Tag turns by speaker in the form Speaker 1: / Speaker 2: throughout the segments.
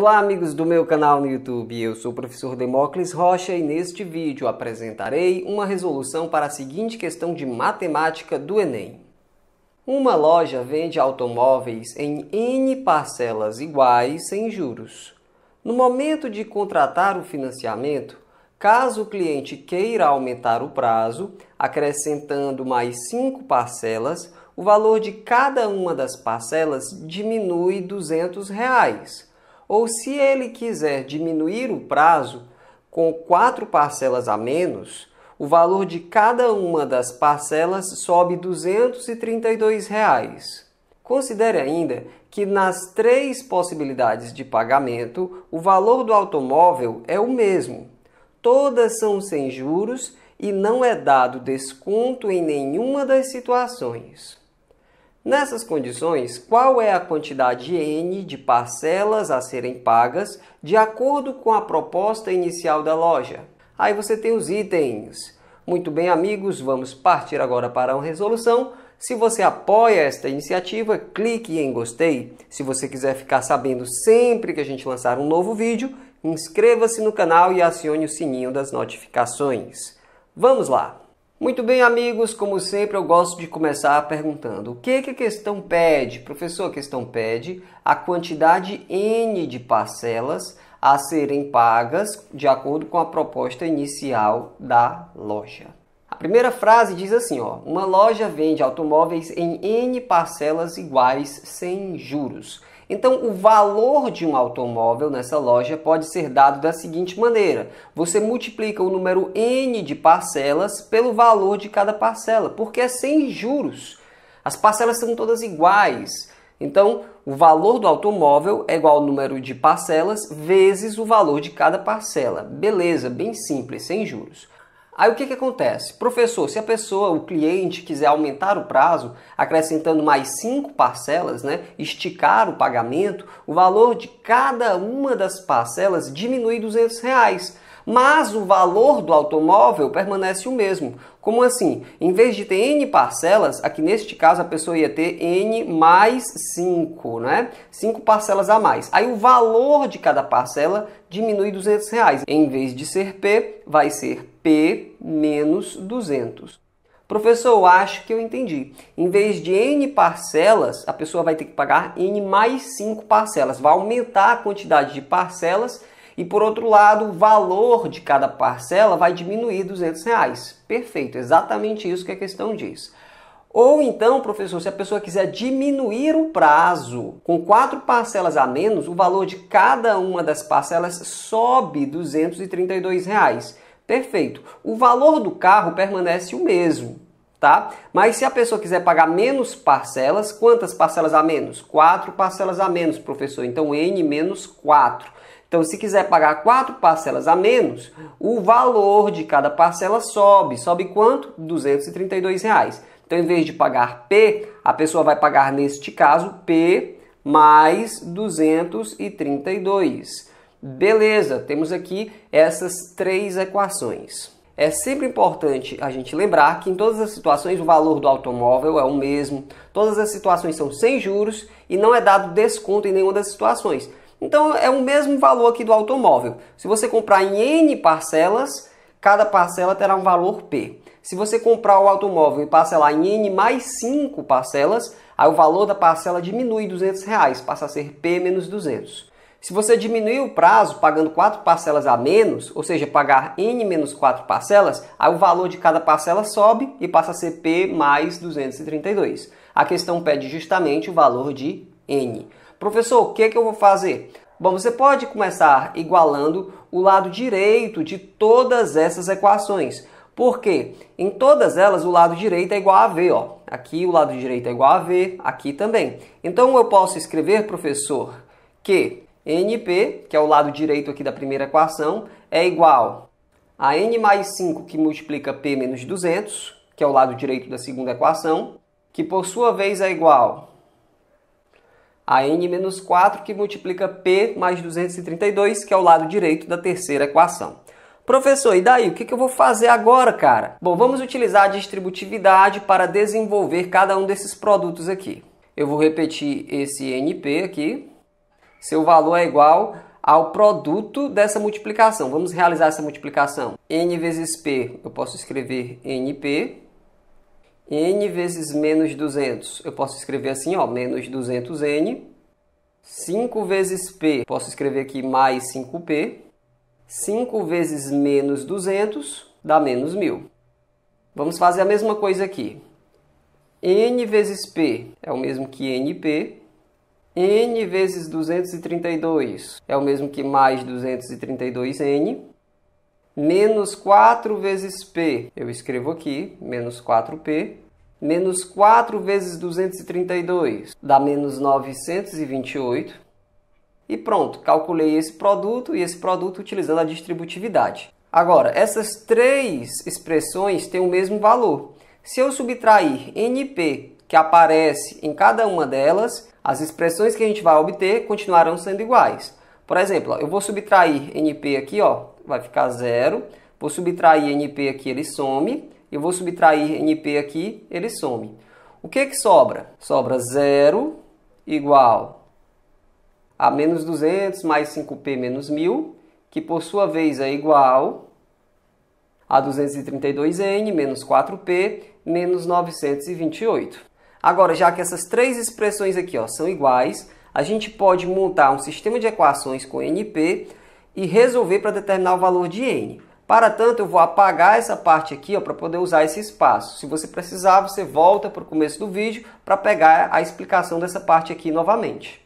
Speaker 1: Olá, amigos do meu canal no YouTube. Eu sou o professor Demócles Rocha e neste vídeo apresentarei uma resolução para a seguinte questão de matemática do Enem. Uma loja vende automóveis em N parcelas iguais sem juros. No momento de contratar o financiamento, caso o cliente queira aumentar o prazo, acrescentando mais cinco parcelas, o valor de cada uma das parcelas diminui R$ 200. Reais ou se ele quiser diminuir o prazo com quatro parcelas a menos, o valor de cada uma das parcelas sobe R$ 232. Reais. Considere ainda que nas três possibilidades de pagamento, o valor do automóvel é o mesmo. Todas são sem juros e não é dado desconto em nenhuma das situações. Nessas condições, qual é a quantidade N de parcelas a serem pagas de acordo com a proposta inicial da loja? Aí você tem os itens. Muito bem, amigos, vamos partir agora para uma resolução. Se você apoia esta iniciativa, clique em gostei. Se você quiser ficar sabendo sempre que a gente lançar um novo vídeo, inscreva-se no canal e acione o sininho das notificações. Vamos lá! Muito bem, amigos, como sempre, eu gosto de começar perguntando: o que, que a questão pede? Professor, a questão pede a quantidade N de parcelas a serem pagas de acordo com a proposta inicial da loja. A primeira frase diz assim: ó, uma loja vende automóveis em N parcelas iguais sem juros. Então, o valor de um automóvel nessa loja pode ser dado da seguinte maneira: você multiplica o número n de parcelas pelo valor de cada parcela, porque é sem juros. As parcelas são todas iguais. Então, o valor do automóvel é igual ao número de parcelas vezes o valor de cada parcela. Beleza, bem simples, sem juros. Aí o que, que acontece? Professor, se a pessoa, o cliente, quiser aumentar o prazo, acrescentando mais cinco parcelas, né, esticar o pagamento, o valor de cada uma das parcelas diminui 200 reais mas o valor do automóvel permanece o mesmo. Como assim? Em vez de ter N parcelas, aqui neste caso a pessoa ia ter N mais 5, né? 5 parcelas a mais. Aí o valor de cada parcela diminui 200 reais. Em vez de ser P, vai ser P menos 200. Professor, acho que eu entendi. Em vez de N parcelas, a pessoa vai ter que pagar N mais 5 parcelas. Vai aumentar a quantidade de parcelas e por outro lado, o valor de cada parcela vai diminuir 200 reais. Perfeito, exatamente isso que a questão diz. Ou então, professor, se a pessoa quiser diminuir o prazo com quatro parcelas a menos, o valor de cada uma das parcelas sobe 232 reais. Perfeito. O valor do carro permanece o mesmo, tá? Mas se a pessoa quiser pagar menos parcelas, quantas parcelas a menos? Quatro parcelas a menos, professor. Então, N menos 4. Então, se quiser pagar quatro parcelas a menos, o valor de cada parcela sobe. Sobe quanto? R$ 232. Reais. Então, em vez de pagar P, a pessoa vai pagar, neste caso, P mais 232. Beleza, temos aqui essas três equações. É sempre importante a gente lembrar que em todas as situações o valor do automóvel é o mesmo, todas as situações são sem juros e não é dado desconto em nenhuma das situações. Então é o mesmo valor aqui do automóvel. Se você comprar em N parcelas, cada parcela terá um valor P. Se você comprar o automóvel e parcelar em N mais 5 parcelas, aí o valor da parcela diminui 200 reais, passa a ser P menos 200. Se você diminuir o prazo pagando 4 parcelas a menos, ou seja, pagar N menos 4 parcelas, aí o valor de cada parcela sobe e passa a ser P mais 232. A questão pede justamente o valor de N. Professor, o que, é que eu vou fazer? Bom, você pode começar igualando o lado direito de todas essas equações. Por quê? Em todas elas, o lado direito é igual a V. Ó. Aqui o lado direito é igual a V, aqui também. Então eu posso escrever, professor, que NP, que é o lado direito aqui da primeira equação, é igual a N mais 5, que multiplica P menos 200, que é o lado direito da segunda equação, que por sua vez é igual a n menos 4, que multiplica p mais 232, que é o lado direito da terceira equação. Professor, e daí? O que eu vou fazer agora, cara? Bom, vamos utilizar a distributividade para desenvolver cada um desses produtos aqui. Eu vou repetir esse NP aqui. Seu valor é igual ao produto dessa multiplicação. Vamos realizar essa multiplicação. N vezes P, eu posso escrever NP n vezes menos 200, eu posso escrever assim, ó, menos 200n. 5 vezes p, posso escrever aqui mais 5p. 5 vezes menos 200 dá menos 1000. Vamos fazer a mesma coisa aqui. n vezes p é o mesmo que np. n vezes 232 é o mesmo que mais 232n menos 4 vezes P. Eu escrevo aqui, menos 4P. Menos 4 vezes 232 dá menos 928. E pronto, calculei esse produto e esse produto utilizando a distributividade. Agora, essas três expressões têm o mesmo valor. Se eu subtrair NP, que aparece em cada uma delas, as expressões que a gente vai obter continuarão sendo iguais. Por exemplo, eu vou subtrair NP aqui, ó, vai ficar zero. Vou subtrair NP aqui, ele some. Eu vou subtrair NP aqui, ele some. O que que sobra? Sobra zero igual a menos 200 mais 5P menos 1.000, que por sua vez é igual a 232N menos 4P menos 928. Agora, já que essas três expressões aqui ó, são iguais, a gente pode montar um sistema de equações com NP e resolver para determinar o valor de n. Para tanto, eu vou apagar essa parte aqui para poder usar esse espaço. Se você precisar, você volta para o começo do vídeo para pegar a explicação dessa parte aqui novamente.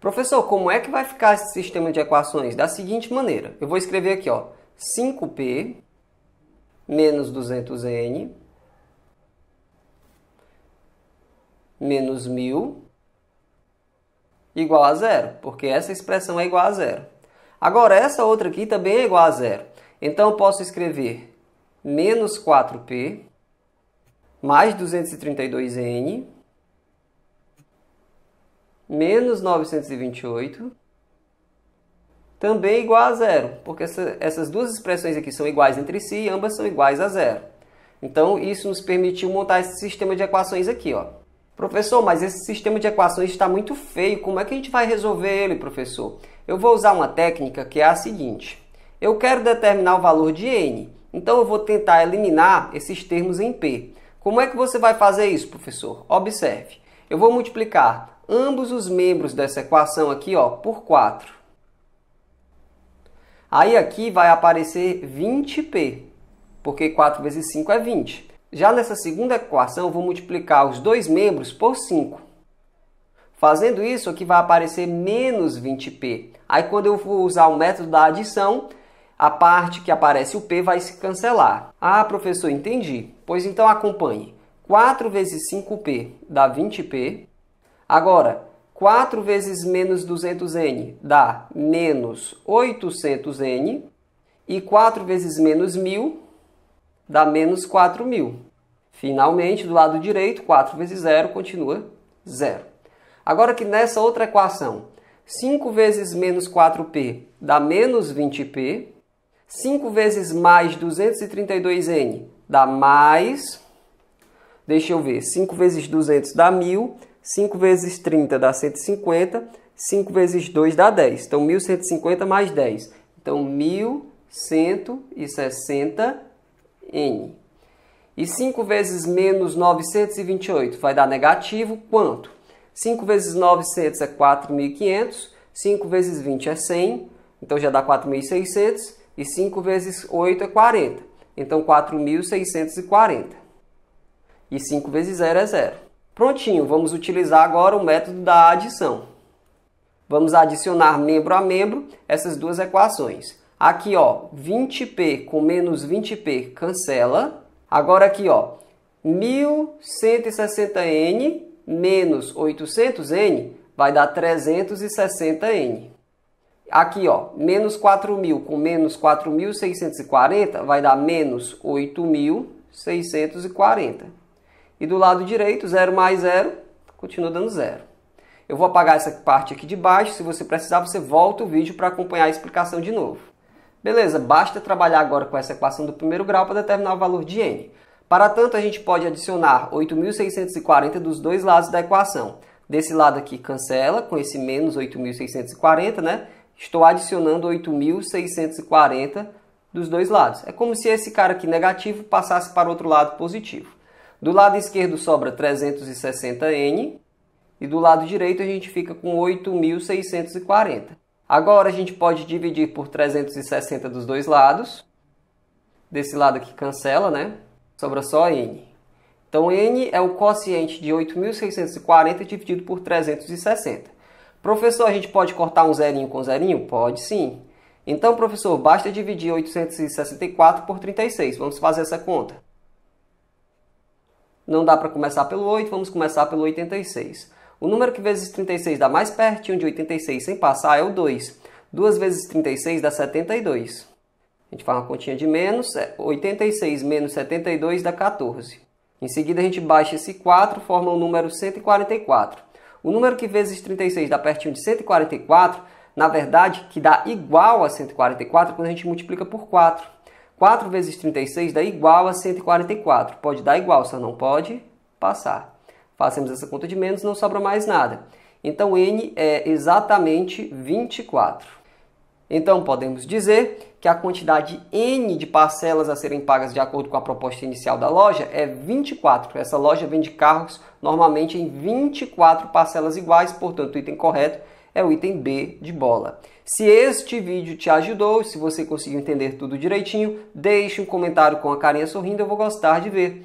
Speaker 1: Professor, como é que vai ficar esse sistema de equações? Da seguinte maneira, eu vou escrever aqui, ó, 5p menos 200n menos 1000 igual a zero, porque essa expressão é igual a zero. Agora, essa outra aqui também é igual a zero. Então, eu posso escrever menos 4p mais 232n menos 928 também é igual a zero, porque essa, essas duas expressões aqui são iguais entre si e ambas são iguais a zero. Então, isso nos permitiu montar esse sistema de equações aqui, ó. Professor, mas esse sistema de equações está muito feio, como é que a gente vai resolver ele, professor? Eu vou usar uma técnica que é a seguinte: eu quero determinar o valor de n, então eu vou tentar eliminar esses termos em p. Como é que você vai fazer isso, professor? Observe. Eu vou multiplicar ambos os membros dessa equação aqui, ó, por 4. Aí aqui vai aparecer 20p, porque 4 vezes 5 é 20. Já nessa segunda equação, vou multiplicar os dois membros por 5. Fazendo isso, aqui vai aparecer menos 20p. Aí quando eu for usar o método da adição, a parte que aparece o p vai se cancelar. Ah, professor, entendi. Pois então acompanhe. 4 vezes 5p dá 20p. Agora, 4 vezes menos 200n dá menos 800n. E 4 vezes menos 1000 dá menos 4.000. Finalmente, do lado direito, 4 vezes 0 continua 0. Agora que nessa outra equação, 5 vezes menos 4p dá menos 20p. 5 vezes mais 232n dá mais. Deixa eu ver. 5 vezes 200 dá 1.000. 5 vezes 30 dá 150. 5 vezes 2 dá 10. Então, 1.150 mais 10. Então, 1.160 n. E 5 vezes menos 928 vai dar negativo quanto? 5 vezes 900 é 4.500, 5 vezes 20 é 100, então já dá 4.600, e 5 vezes 8 é 40, então 4.640. E 5 vezes 0 é 0. Prontinho, vamos utilizar agora o método da adição. Vamos adicionar membro a membro essas duas equações. Aqui, ó, 20p com menos 20p cancela. Agora aqui, ó, 1160n menos 800n vai dar 360n. Aqui, ó, menos 4.000 com menos 4.640 vai dar menos 8.640. E do lado direito, 0 mais 0, continua dando zero. Eu vou apagar essa parte aqui de baixo. Se você precisar, você volta o vídeo para acompanhar a explicação de novo. Beleza, basta trabalhar agora com essa equação do primeiro grau para determinar o valor de n. Para tanto, a gente pode adicionar 8.640 dos dois lados da equação. Desse lado aqui cancela, com esse menos 8.640, né? Estou adicionando 8.640 dos dois lados. É como se esse cara aqui negativo passasse para o outro lado positivo. Do lado esquerdo sobra 360n e do lado direito a gente fica com 8.640. Agora a gente pode dividir por 360 dos dois lados. Desse lado aqui cancela, né? Sobra só n. Então n é o quociente de 8.640 dividido por 360. Professor, a gente pode cortar um zerinho com zerinho? Pode sim. Então, professor, basta dividir 864 por 36. Vamos fazer essa conta. Não dá para começar pelo 8, vamos começar pelo 86. O número que vezes 36 dá mais pertinho de 86 sem passar é o 2. 2 vezes 36 dá 72. A gente faz uma continha de menos, 86 é menos 72 dá 14. Em seguida a gente baixa esse 4, forma o número 144. O número que vezes 36 dá pertinho de 144, na verdade, que dá igual a 144 quando a gente multiplica por 4. 4 vezes 36 dá igual a 144. Pode dar igual, só não pode passar. Passemos essa conta de menos, não sobra mais nada. Então, n é exatamente 24. Então, podemos dizer que a quantidade n de parcelas a serem pagas de acordo com a proposta inicial da loja é 24. Essa loja vende carros normalmente em 24 parcelas iguais, portanto, o item correto é o item B de bola. Se este vídeo te ajudou, se você conseguiu entender tudo direitinho, deixe um comentário com a carinha sorrindo, eu vou gostar de ver.